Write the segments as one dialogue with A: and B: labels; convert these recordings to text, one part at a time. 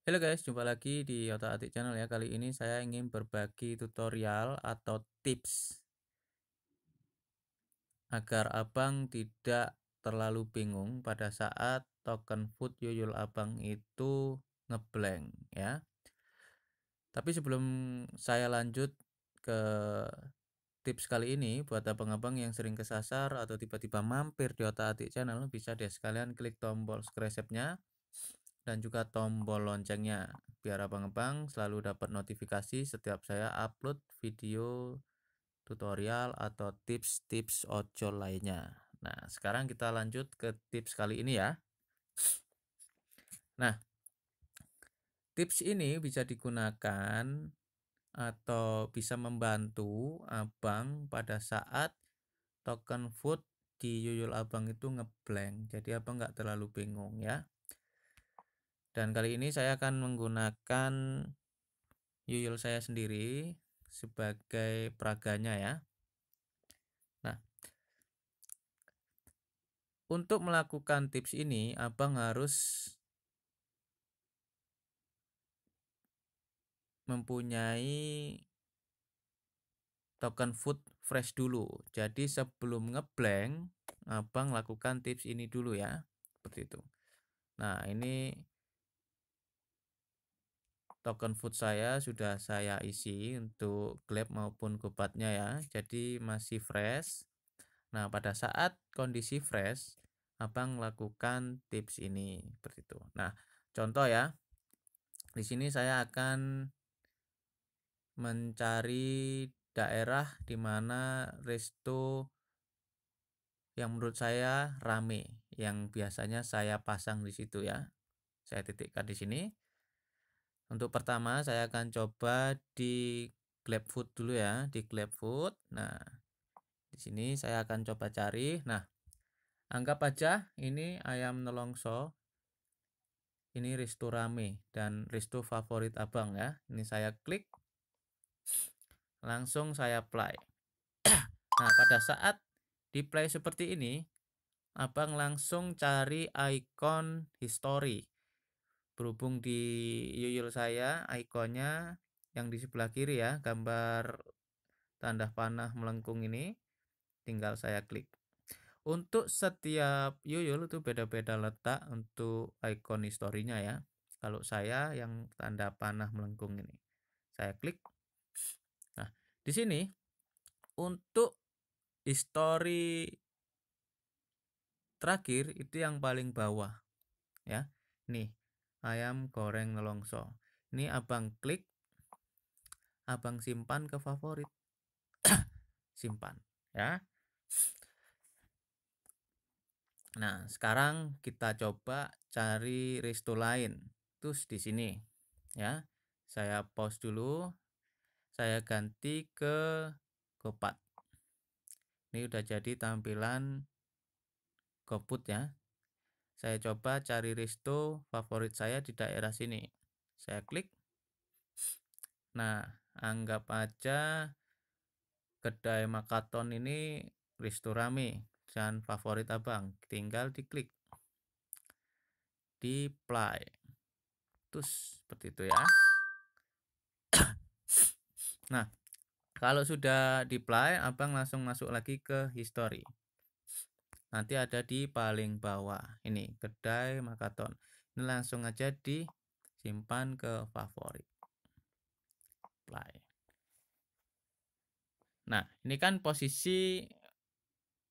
A: Halo guys, jumpa lagi di Otak Atik Channel ya. Kali ini saya ingin berbagi tutorial atau tips agar abang tidak terlalu bingung pada saat token food yuyul abang itu ngeblank ya. Tapi sebelum saya lanjut ke tips kali ini buat abang-abang yang sering kesasar atau tiba-tiba mampir di Otak Atik Channel bisa deh sekalian klik tombol subscribe-nya dan juga tombol loncengnya biar abang-abang selalu dapat notifikasi setiap saya upload video tutorial atau tips-tips ojol lainnya. Nah, sekarang kita lanjut ke tips kali ini ya. Nah, tips ini bisa digunakan atau bisa membantu abang pada saat token food di Yuyul Abang itu ngeblank. Jadi abang nggak terlalu bingung ya dan kali ini saya akan menggunakan yuyul saya sendiri sebagai peraganya ya nah untuk melakukan tips ini abang harus mempunyai token food fresh dulu jadi sebelum ngeblank abang lakukan tips ini dulu ya seperti itu nah ini token food saya sudah saya isi untuk klep maupun gobatnya ya jadi masih fresh nah pada saat kondisi fresh abang lakukan tips ini seperti itu nah contoh ya di sini saya akan mencari daerah di mana resto yang menurut saya rame yang biasanya saya pasang di situ ya saya titikkan di sini untuk pertama saya akan coba di Food dulu ya, di Food. Nah, di sini saya akan coba cari. Nah, anggap aja ini ayam nelongso. Ini resto rame dan resto favorit Abang ya. Ini saya klik. Langsung saya play. nah, pada saat di play seperti ini, Abang langsung cari icon history berhubung di yuyul saya ikonnya yang di sebelah kiri ya gambar tanda panah melengkung ini tinggal saya klik untuk setiap yuyul itu beda-beda letak untuk ikon historinya ya kalau saya yang tanda panah melengkung ini saya klik nah di sini untuk histori terakhir itu yang paling bawah ya nih ayam goreng nelongso ini abang klik abang simpan ke favorit simpan ya nah sekarang kita coba cari resto lain terus di sini ya saya pause dulu saya ganti ke gopat ini udah jadi tampilan GoFood ya. Saya coba cari resto favorit saya di daerah sini. Saya klik. Nah, anggap aja kedai makaton ini resto rame dan favorit abang. Tinggal diklik. Di play. Terus seperti itu ya. nah, kalau sudah di play, abang langsung masuk lagi ke history nanti ada di paling bawah ini kedai makaton ini langsung aja disimpan ke favorit apply nah ini kan posisi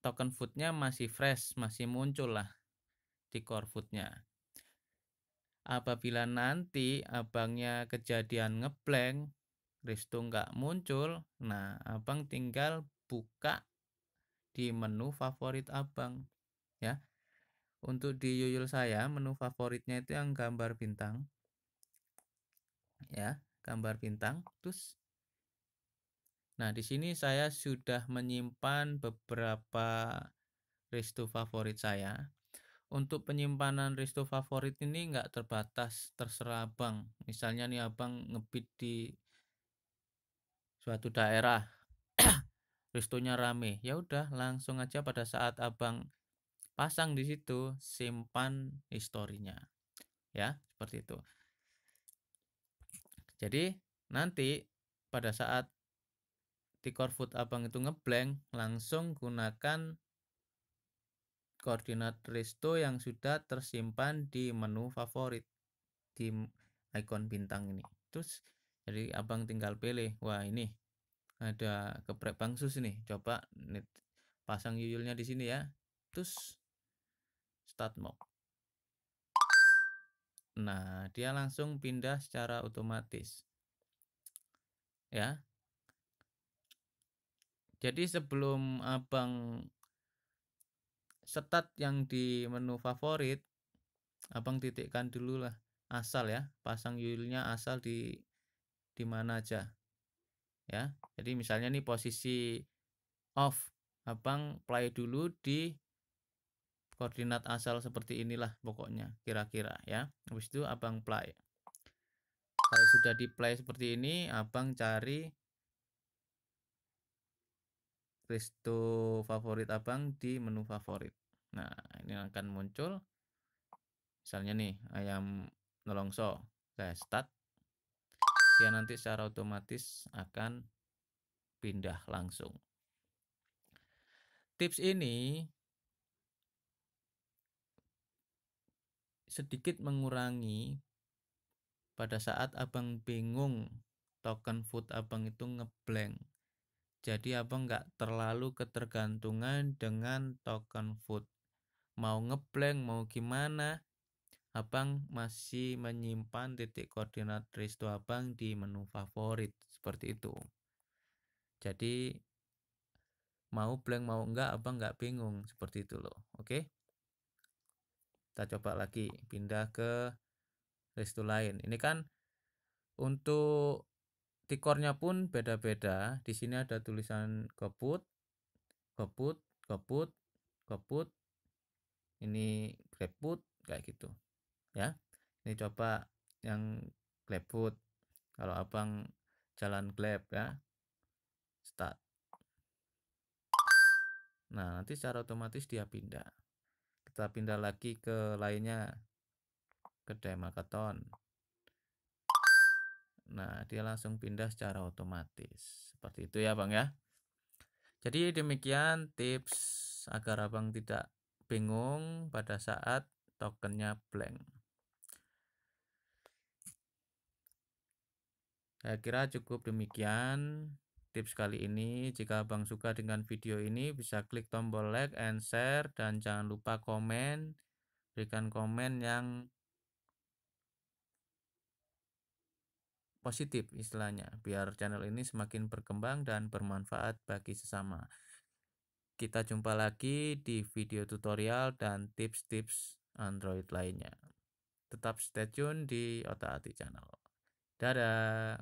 A: token foodnya masih fresh masih muncul lah di core foodnya apabila nanti abangnya kejadian ngeblank Risto nggak muncul nah abang tinggal buka di menu favorit abang ya untuk di yuyul saya menu favoritnya itu yang gambar bintang ya gambar bintang terus nah di sini saya sudah menyimpan beberapa resto favorit saya untuk penyimpanan resto favorit ini nggak terbatas terserah abang misalnya nih abang ngebit di suatu daerah restonya rame ya udah langsung aja pada saat abang pasang di situ simpan historinya ya seperti itu jadi nanti pada saat di Food abang itu ngeblank langsung gunakan koordinat resto yang sudah tersimpan di menu favorit di icon bintang ini terus jadi abang tinggal pilih wah ini ada geprek bangsus ini coba nit, pasang yuyulnya di sini ya terus start mock nah dia langsung pindah secara otomatis ya jadi sebelum abang start yang di menu favorit abang titikkan dulu lah asal ya pasang yuyulnya asal di di mana aja ya jadi misalnya nih posisi off abang play dulu di koordinat asal seperti inilah pokoknya kira-kira ya habis itu abang play kalau sudah di play seperti ini abang cari resto favorit abang di menu favorit nah ini akan muncul misalnya nih ayam nolongso saya start dia nanti secara otomatis akan pindah langsung. Tips ini sedikit mengurangi pada saat abang bingung token food abang itu ngeblank. Jadi abang nggak terlalu ketergantungan dengan token food. Mau ngeblank, mau gimana, Abang masih menyimpan titik koordinat resto Abang di menu favorit seperti itu. Jadi mau blank mau enggak Abang enggak bingung seperti itu loh. Oke. Kita coba lagi pindah ke resto lain. Ini kan untuk tikornya pun beda-beda. Di sini ada tulisan keput, keput, keput, keput. Ini greput kayak gitu ya ini coba yang clap Food kalau abang jalan clap ya start nah nanti secara otomatis dia pindah kita pindah lagi ke lainnya kedai makaton nah dia langsung pindah secara otomatis seperti itu ya bang ya jadi demikian tips agar abang tidak bingung pada saat tokennya blank Saya kira cukup demikian tips kali ini. Jika Abang suka dengan video ini, bisa klik tombol like and share dan jangan lupa komen. Berikan komen yang positif istilahnya, biar channel ini semakin berkembang dan bermanfaat bagi sesama. Kita jumpa lagi di video tutorial dan tips-tips Android lainnya. Tetap stay tune di Otak Hati Channel. Dadah.